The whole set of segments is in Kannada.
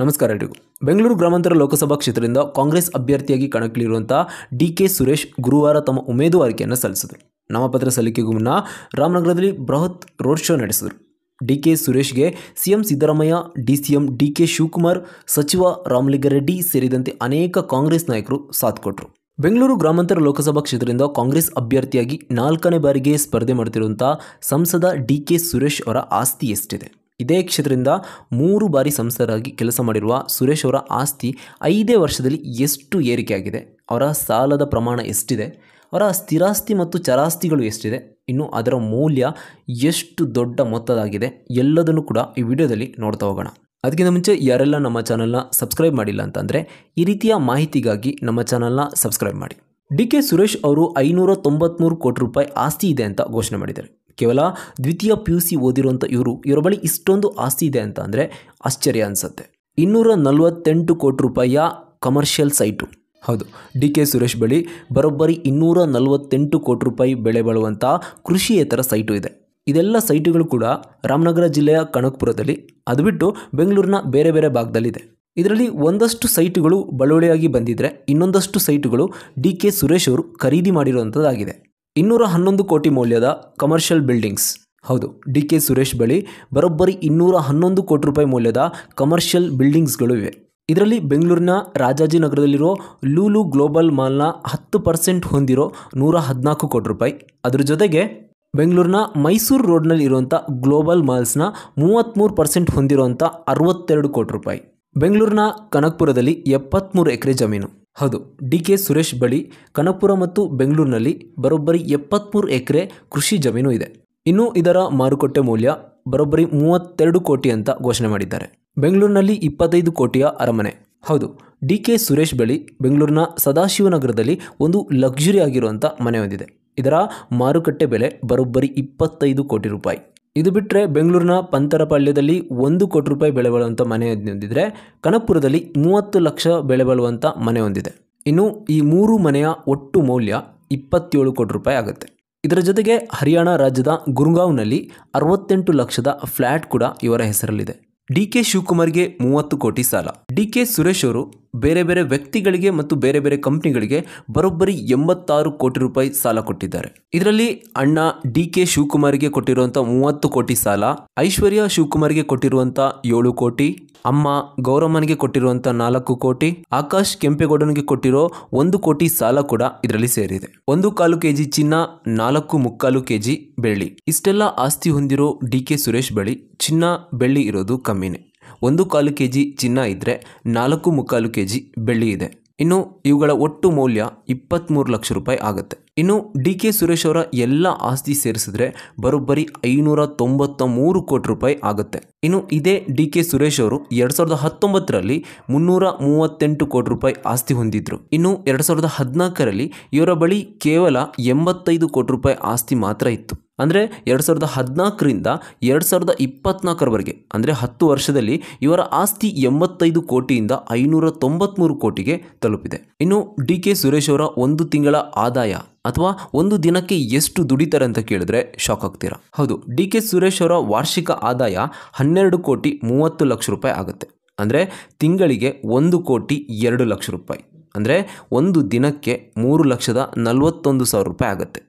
ನಮಸ್ಕಾರ ಎಲ್ರಿಗೂ ಬೆಂಗಳೂರು ಗ್ರಾಮಾಂತರ ಲೋಕಸಭಾ ಕ್ಷೇತ್ರದಿಂದ ಕಾಂಗ್ರೆಸ್ ಅಭ್ಯರ್ಥಿಯಾಗಿ ಕಣಕ್ಕಿಳಿರುವಂಥ ಡಿ ಕೆ ಸುರೇಶ್ ಗುರುವಾರ ತಮ್ಮ ಉಮೇದುವಾರಿಕೆಯನ್ನು ಸಲ್ಲಿಸಿದರು ನಾಮಪತ್ರ ಸಲ್ಲಿಕೆಗೂ ಮುನ್ನ ರಾಮನಗರದಲ್ಲಿ ಬೃಹತ್ ರೋಡ್ ಶೋ ನಡೆಸಿದರು ಡಿ ಕೆ ಸುರೇಶ್ಗೆ CM Siddaramaiah D CM D K Shivakumar ಸಚಿವ ರಾಮಲಿಂಗಾರೆಡ್ಡಿ ಸೇರಿದಂತೆ ಅನೇಕ ಕಾಂಗ್ರೆಸ್ ನಾಯಕರು ಸಾಥ್ ಕೊಟ್ಟರು ಬೆಂಗಳೂರು ಗ್ರಾಮಾಂತರ ಲೋಕಸಭಾ ಕ್ಷೇತ್ರದಿಂದ ಕಾಂಗ್ರೆಸ್ ಅಭ್ಯರ್ಥಿಯಾಗಿ ನಾಲ್ಕನೇ ಬಾರಿಗೆ ಸ್ಪರ್ಧೆ ಮಾಡುತ್ತಿರುವಂಥ ಸಂಸದ ಡಿ ಕೆ ಸುರೇಶ್ ಅವರ ಆಸ್ತಿ ಎಷ್ಟಿದೆ ಇದೇ ಕ್ಷೇತ್ರದಿಂದ ಮೂರು ಬಾರಿ ಸಂಸದರಾಗಿ ಕೆಲಸ ಮಾಡಿರುವ ಸುರೇಶ್ ಅವರ ಆಸ್ತಿ ಐದೇ ವರ್ಷದಲ್ಲಿ ಎಷ್ಟು ಏರಿಕೆಯಾಗಿದೆ ಅವರ ಸಾಲದ ಪ್ರಮಾಣ ಎಷ್ಟಿದೆ ಅವರ ಸ್ಥಿರಾಸ್ತಿ ಮತ್ತು ಚರಾಸ್ತಿಗಳು ಎಷ್ಟಿದೆ ಇನ್ನು ಅದರ ಮೌಲ್ಯ ಎಷ್ಟು ದೊಡ್ಡ ಮೊತ್ತದಾಗಿದೆ ಎಲ್ಲದನ್ನು ಕೂಡ ಈ ವಿಡಿಯೋದಲ್ಲಿ ನೋಡ್ತಾ ಹೋಗೋಣ ಅದಕ್ಕಿಂತ ಮುಂಚೆ ಯಾರೆಲ್ಲ ನಮ್ಮ ಚಾನಲ್ನ ಸಬ್ಸ್ಕ್ರೈಬ್ ಮಾಡಿಲ್ಲ ಅಂತಂದರೆ ಈ ರೀತಿಯ ಮಾಹಿತಿಗಾಗಿ ನಮ್ಮ ಚಾನಲ್ನ ಸಬ್ಸ್ಕ್ರೈಬ್ ಮಾಡಿ ಡಿ ಕೆ ಸುರೇಶ್ ಅವರು ಐನೂರ ತೊಂಬತ್ತ್ಮೂರು ಕೋಟಿ ರೂಪಾಯಿ ಆಸ್ತಿ ಇದೆ ಅಂತ ಘೋಷಣೆ ಮಾಡಿದ್ದಾರೆ ಕೇವಲ ದ್ವಿತೀಯ ಪಿ ಯು ಸಿ ಓದಿರುವಂಥ ಇವರು ಇವರ ಬಳಿ ಇಷ್ಟೊಂದು ಆಸ್ತಿ ಇದೆ ಅಂತ ಅಂದರೆ ಆಶ್ಚರ್ಯ ಅನಿಸುತ್ತೆ ಇನ್ನೂರ ನಲವತ್ತೆಂಟು ಕೋಟಿ ರೂಪಾಯಿಯ ಕಮರ್ಷಿಯಲ್ ಸೈಟು ಹೌದು ಡಿ ಕೆ ಸುರೇಶ್ ಬಳಿ ಬರೋಬ್ಬರಿ ಇನ್ನೂರ ನಲವತ್ತೆಂಟು ಕೋಟಿ ರೂಪಾಯಿ ಬೆಳೆ ಬಾಳುವಂಥ ಕೃಷಿಯೇತರ ಸೈಟು ಇದೆ ಇದೆಲ್ಲ ಸೈಟುಗಳು ಕೂಡ ರಾಮನಗರ ಜಿಲ್ಲೆಯ ಕನಕಪುರದಲ್ಲಿ ಅದು ಬಿಟ್ಟು ಬೆಂಗಳೂರಿನ ಬೇರೆ ಬೇರೆ ಭಾಗದಲ್ಲಿದೆ ಇದರಲ್ಲಿ ಒಂದಷ್ಟು ಸೈಟುಗಳು ಬಳುವಳಿಯಾಗಿ ಬಂದಿದ್ದರೆ ಇನ್ನೊಂದಷ್ಟು ಸೈಟುಗಳು ಡಿ ಕೆ ಸುರೇಶ್ ಅವರು ಖರೀದಿ ಮಾಡಿರುವಂಥದ್ದಾಗಿದೆ ಇನ್ನೂರ ಹನ್ನೊಂದು ಕೋಟಿ ಮೌಲ್ಯದ ಕಮರ್ಷಿಯಲ್ ಬಿಲ್ಡಿಂಗ್ಸ್ ಹೌದು ಡಿ ಕೆ ಸುರೇಶ್ ಬಳಿ ಬರೋಬ್ಬರಿ ಇನ್ನೂರ ಹನ್ನೊಂದು ಕೋಟಿ ರೂಪಾಯಿ ಮೌಲ್ಯದ ಕಮರ್ಷಿಯಲ್ ಬಿಲ್ಡಿಂಗ್ಸ್ಗಳು ಇವೆ ಇದರಲ್ಲಿ ಬೆಂಗಳೂರಿನ ರಾಜಾಜಿನಗರದಲ್ಲಿರೋ ಲೂಲು ಗ್ಲೋಬಲ್ ಮಾಲ್ನ ಹತ್ತು ಪರ್ಸೆಂಟ್ ಹೊಂದಿರೋ ನೂರ ಹದಿನಾಲ್ಕು ಕೋಟಿ ರೂಪಾಯಿ ಅದರ ಜೊತೆಗೆ ಬೆಂಗಳೂರಿನ ಮೈಸೂರು ರೋಡ್ನಲ್ಲಿ ಇರುವಂಥ ಗ್ಲೋಬಲ್ ಮಾಲ್ಸ್ನ ಮೂವತ್ತ್ಮೂರು ಪರ್ಸೆಂಟ್ ಹೊಂದಿರುವಂಥ ಅರವತ್ತೆರಡು ಕೋಟಿ ರೂಪಾಯಿ ಬೆಂಗಳೂರಿನ ಕನಕಪುರದಲ್ಲಿ ಎಪ್ಪತ್ತ್ಮೂರು ಎಕರೆ ಜಮೀನು ಹೌದು ಡಿ ಕೆ ಸುರೇಶ್ ಬಳಿ ಕನಪುರ ಮತ್ತು ಬೆಂಗಳೂರಿನಲ್ಲಿ ಬರೋಬ್ಬರಿ ಎಪ್ಪತ್ತ್ಮೂರು ಎಕರೆ ಕೃಷಿ ಜಮೀನು ಇದೆ ಇನ್ನು ಇದರ ಮಾರುಕಟ್ಟೆ ಮೌಲ್ಯ ಬರೋಬ್ಬರಿ ಮೂವತ್ತೆರಡು ಕೋಟಿ ಅಂತ ಘೋಷಣೆ ಮಾಡಿದ್ದಾರೆ ಬೆಂಗಳೂರಿನಲ್ಲಿ ಇಪ್ಪತ್ತೈದು ಕೋಟಿಯ ಅರಮನೆ ಹೌದು ಡಿ ಕೆ ಸುರೇಶ್ ಬಳಿ ಬೆಂಗಳೂರಿನ ಸದಾಶಿವನಗರದಲ್ಲಿ ಒಂದು ಲಕ್ಸುರಿ ಆಗಿರುವಂಥ ಮನೆ ಹೊಂದಿದೆ ಇದರ ಮಾರುಕಟ್ಟೆ ಬೆಲೆ ಬರೋಬ್ಬರಿ ಇಪ್ಪತ್ತೈದು ಕೋಟಿ ರೂಪಾಯಿ ಇದು ಬಿಟ್ಟರೆ ಬೆಂಗಳೂರಿನ ಪಂತರಪಾಳ್ಯದಲ್ಲಿ ಒಂದು ಕೋಟಿ ರೂಪಾಯಿ ಬೆಳೆ ಬಾಳುವಂಥ ಮನೆ ಹೊಂದಿದ್ರೆ ಕನಕಪುರದಲ್ಲಿ ಮೂವತ್ತು ಲಕ್ಷ ಬೆಳೆ ಬಾಳುವಂಥ ಮನೆ ಹೊಂದಿದೆ ಇನ್ನು ಈ ಮೂರು ಮನೆಯ ಒಟ್ಟು ಮೌಲ್ಯ ಇಪ್ಪತ್ತೇಳು ಕೋಟಿ ರೂಪಾಯಿ ಆಗುತ್ತೆ ಇದರ ಜೊತೆಗೆ ಹರಿಯಾಣ ರಾಜ್ಯದ ಗುರುಗಾಂವ್ನಲ್ಲಿ ಅರವತ್ತೆಂಟು ಲಕ್ಷದ ಫ್ಲ್ಯಾಟ್ ಕೂಡ ಇವರ ಹೆಸರಲ್ಲಿದೆ ಡಿ ಕೆ ಶಿವಕುಮಾರ್ಗೆ ಮೂವತ್ತು ಕೋಟಿ ಸಾಲ ಡಿ ಕೆ ಸುರೇಶ್ ಅವರು ಬೇರೆ ಬೇರೆ ವ್ಯಕ್ತಿಗಳಿಗೆ ಮತ್ತು ಬೇರೆ ಬೇರೆ ಕಂಪ್ನಿಗಳಿಗೆ ಬರೋಬ್ಬರಿ ಎಂಬತ್ತಾರು ಕೋಟಿ ರೂಪಾಯಿ ಸಾಲ ಕೊಟ್ಟಿದ್ದಾರೆ ಇದರಲ್ಲಿ ಅಣ್ಣ ಡಿ ಕೆ ಶಿವಕುಮಾರ್ಗೆ ಕೊಟ್ಟಿರುವಂತಹ ಮೂವತ್ತು ಕೋಟಿ ಸಾಲ ಐಶ್ವರ್ಯ ಶಿವಕುಮಾರ್ಗೆ ಕೊಟ್ಟಿರುವಂತಹ ಏಳು ಕೋಟಿ ಅಮ್ಮ ಗೌರಮ್ಮನಿಗೆ ಕೊಟ್ಟಿರುವಂತಹ ನಾಲ್ಕು ಕೋಟಿ ಆಕಾಶ್ ಕೆಂಪೇಗೌಡನಿಗೆ ಕೊಟ್ಟಿರೋ ಒಂದು ಕೋಟಿ ಸಾಲ ಕೂಡ ಇದರಲ್ಲಿ ಸೇರಿದೆ ಒಂದು ಕಾಲು ಕೆಜಿ ಚಿನ್ನ ನಾಲ್ಕು ಮುಕ್ಕಾಲು ಕೆಜಿ ಬೆಳ್ಳಿ ಇಷ್ಟೆಲ್ಲ ಆಸ್ತಿ ಹೊಂದಿರೋ ಡಿ ಕೆ ಸುರೇಶ್ ಬಳಿ ಚಿನ್ನ ಬೆಳ್ಳಿ ಇರೋದು ಕಮ್ಮಿನೇ ಒಂದು ಕಾಲು ಕೆ ಜಿ ಚಿನ್ನ ಇದ್ದರೆ ನಾಲ್ಕು ಮುಕ್ಕಾಲು ಕೆ ಜಿ ಬೆಳ್ಳಿ ಇದೆ ಇನ್ನು ಇವುಗಳ ಒಟ್ಟು ಮೌಲ್ಯ ಇಪ್ಪತ್ತ್ಮೂರು ಲಕ್ಷ ರೂಪಾಯಿ ಆಗುತ್ತೆ ಇನ್ನು ಡಿ ಕೆ ಸುರೇಶ್ ಅವರ ಎಲ್ಲ ಆಸ್ತಿ ಸೇರಿಸಿದ್ರೆ ಬರೋಬ್ಬರಿ ಐನೂರ ತೊಂಬತ್ತ ಮೂರು ಕೋಟಿ ರೂಪಾಯಿ ಆಗುತ್ತೆ ಇನ್ನು ಇದೇ ಡಿ ಕೆ ಸುರೇಶ್ ಅವರು ಎರಡು ಸಾವಿರದ ಹತ್ತೊಂಬತ್ತರಲ್ಲಿ ಮುನ್ನೂರ ಮೂವತ್ತೆಂಟು ಕೋಟಿ ರೂಪಾಯಿ ಆಸ್ತಿ ಹೊಂದಿದ್ರು ಇನ್ನು ಎರಡು ಸಾವಿರದ ಹದಿನಾಲ್ಕರಲ್ಲಿ ಇವರ ಬಳಿ ಕೇವಲ ಎಂಬತ್ತೈದು ಕೋಟಿ ರೂಪಾಯಿ ಆಸ್ತಿ ಮಾತ್ರ ಇತ್ತು ಅಂದರೆ ಎರಡು ಸಾವಿರದ ಹದಿನಾಲ್ಕರಿಂದ ಎರಡು ಸಾವಿರದ ಇಪ್ಪತ್ನಾಲ್ಕರವರೆಗೆ ಅಂದರೆ ಹತ್ತು ವರ್ಷದಲ್ಲಿ ಇವರ ಆಸ್ತಿ ಎಂಬತ್ತೈದು ಕೋಟಿಯಿಂದ ಐನೂರ ತೊಂಬತ್ತ್ಮೂರು ಕೋಟಿಗೆ ತಲುಪಿದೆ ಇನ್ನು ಡಿ ಕೆ ಸುರೇಶ್ ಅವರ ಒಂದು ತಿಂಗಳ ಆದಾಯ ಅಥವಾ ಒಂದು ದಿನಕ್ಕೆ ಎಷ್ಟು ದುಡಿತಾರೆ ಅಂತ ಕೇಳಿದ್ರೆ ಶಾಕ್ ಆಗ್ತೀರಾ ಹೌದು ಡಿ ಕೆ ಸುರೇಶ್ ಅವರ ವಾರ್ಷಿಕ ಆದಾಯ ಹನ್ನೆರಡು ಕೋಟಿ ಮೂವತ್ತು ಲಕ್ಷ ರೂಪಾಯಿ ಆಗುತ್ತೆ ಅಂದರೆ ತಿಂಗಳಿಗೆ ಒಂದು ಕೋಟಿ ಎರಡು ಲಕ್ಷ ರೂಪಾಯಿ ಅಂದರೆ ಒಂದು ದಿನಕ್ಕೆ ಮೂರು ಲಕ್ಷದ ನಲವತ್ತೊಂದು ಸಾವಿರ ರೂಪಾಯಿ ಆಗುತ್ತೆ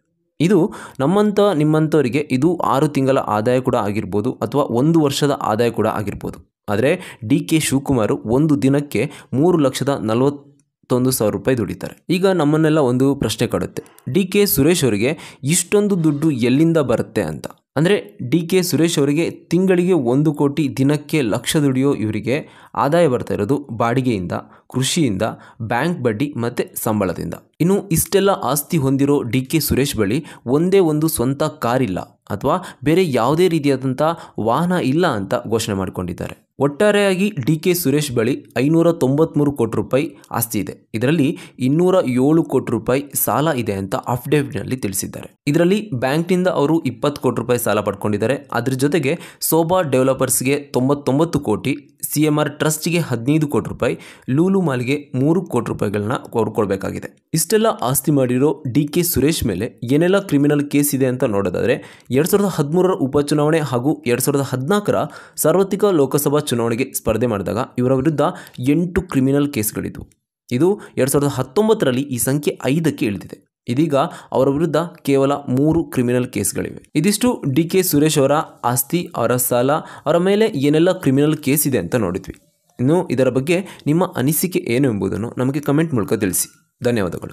ಇದು ನಮ್ಮಂಥ ನಿಮ್ಮಂಥವರಿಗೆ ಇದು ಆರು ತಿಂಗಳ ಆದಾಯ ಕೂಡ ಆಗಿರ್ಬೋದು ಅಥವಾ ಒಂದು ವರ್ಷದ ಆದಾಯ ಕೂಡ ಆಗಿರ್ಬೋದು ಆದರೆ ಡಿ ಕೆ ಶಿವಕುಮಾರ್ ಒಂದು ದಿನಕ್ಕೆ ಮೂರು ಲಕ್ಷದ ನಲವತ್ತೊಂದು ಸಾವಿರ ರೂಪಾಯಿ ದುಡಿತಾರೆ ಈಗ ನಮ್ಮನ್ನೆಲ್ಲ ಒಂದು ಪ್ರಶ್ನೆ ಕಾಡುತ್ತೆ ಡಿ ಕೆ ಸುರೇಶ್ ಅವರಿಗೆ ಇಷ್ಟೊಂದು ದುಡ್ಡು ಎಲ್ಲಿಂದ ಬರುತ್ತೆ ಅಂತ ಅಂದರೆ ಡಿ ಕೆ ಸುರೇಶ್ ಅವರಿಗೆ ತಿಂಗಳಿಗೆ ಒಂದು ಕೋಟಿ ದಿನಕ್ಕೆ ಲಕ್ಷ ದುಡಿಯೋ ಇವರಿಗೆ ಆದಾಯ ಬರ್ತಾ ಇರೋದು ಬಾಡಿಗೆಯಿಂದ ಕೃಷಿಯಿಂದ ಬ್ಯಾಂಕ್ ಬಡ್ಡಿ ಮತ್ತು ಸಂಬಳದಿಂದ ಇನ್ನು ಇಷ್ಟೆಲ್ಲ ಆಸ್ತಿ ಹೊಂದಿರೋ ಡಿ ಕೆ ಸುರೇಶ್ ಬಳಿ ಒಂದೇ ಒಂದು ಸ್ವಂತ ಕಾರಿಲ್ಲ ಅಥವಾ ಬೇರೆ ಯಾವುದೇ ರೀತಿಯಾದಂಥ ವಾಹನ ಇಲ್ಲ ಅಂತ ಘೋಷಣೆ ಮಾಡಿಕೊಂಡಿದ್ದಾರೆ ಒಟ್ಟಾರೆಯಾಗಿ ಡಿ ಕೆ ಸುರೇಶ್ ಬಳಿ ಐನೂರ ತೊಂಬತ್ತ್ಮೂರು ಕೋಟಿ ರೂಪಾಯಿ ಆಸ್ತಿ ಇದೆ ಇದರಲ್ಲಿ ಇನ್ನೂರ ಏಳು ಕೋಟಿ ರೂಪಾಯಿ ಸಾಲ ಇದೆ ಅಂತ ಅಫಿಡೇವಿಟ್ನಲ್ಲಿ ತಿಳಿಸಿದ್ದಾರೆ ಇದರಲ್ಲಿ ಬ್ಯಾಂಕ್ನಿಂದ ಅವರು ಇಪ್ಪತ್ತು ಕೋಟಿ ರೂಪಾಯಿ ಸಾಲ ಪಡ್ಕೊಂಡಿದ್ದಾರೆ ಅದರ ಜೊತೆಗೆ ಸೋಬಾ ಡೆವಲಪರ್ಸ್ಗೆ ತೊಂಬತ್ತೊಂಬತ್ತು ಕೋಟಿ ಸಿ ಎಮ್ ಆರ್ ಟ್ರಸ್ಟ್ಗೆ ಹದಿನೈದು ಕೋಟಿ ರೂಪಾಯಿ ಲೂಲು ಮಾಲ್ಗೆ ಮೂರು ಕೋಟಿ ರೂಪಾಯಿಗಳನ್ನ ಅವರು ಕೊಡಬೇಕಾಗಿದೆ ಇಷ್ಟೆಲ್ಲ ಆಸ್ತಿ ಮಾಡಿರೋ ಡಿ ಕೆ ಸುರೇಶ್ ಮೇಲೆ ಏನೆಲ್ಲ ಕ್ರಿಮಿನಲ್ ಕೇಸ್ ಇದೆ ಅಂತ ನೋಡೋದಾದರೆ ಎರಡು ಸಾವಿರದ ಹದಿಮೂರರ ಉಪಚುನಾವಣೆ ಹಾಗೂ ಎರಡು ಸಾವಿರದ ಹದಿನಾಲ್ಕರ ಸಾರ್ವತ್ರಿಕ ಲೋಕಸಭಾ ಚುನಾವಣೆಗೆ ಸ್ಪರ್ಧೆ ಮಾಡಿದಾಗ ಇವರ ವಿರುದ್ಧ ಎಂಟು ಕ್ರಿಮಿನಲ್ ಕೇಸ್ಗಳಿದ್ವು ಇದು ಎರಡು ಸಾವಿರದ ಹತ್ತೊಂಬತ್ತರಲ್ಲಿ ಈ ಸಂಖ್ಯೆ ಐದಕ್ಕೆ ಇಳಿದಿದೆ ಇದೀಗ ಅವರ ವಿರುದ್ಧ ಕೇವಲ ಮೂರು ಕ್ರಿಮಿನಲ್ ಕೇಸ್ಗಳಿವೆ ಇದಿಷ್ಟು ಡಿ ಕೆ ಸುರೇಶ್ ಅವರ ಆಸ್ತಿ ಅವರ ಸಾಲ ಅವರ ಮೇಲೆ ಏನೆಲ್ಲ ಕ್ರಿಮಿನಲ್ ಕೇಸ್ ಇದೆ ಅಂತ ನೋಡಿದ್ವಿ ಇನ್ನು ಇದರ ಬಗ್ಗೆ ನಿಮ್ಮ ಅನಿಸಿಕೆ ಏನು ಎಂಬುದನ್ನು ನಮಗೆ ಕಮೆಂಟ್ ಮೂಲಕ ತಿಳಿಸಿ ಧನ್ಯವಾದಗಳು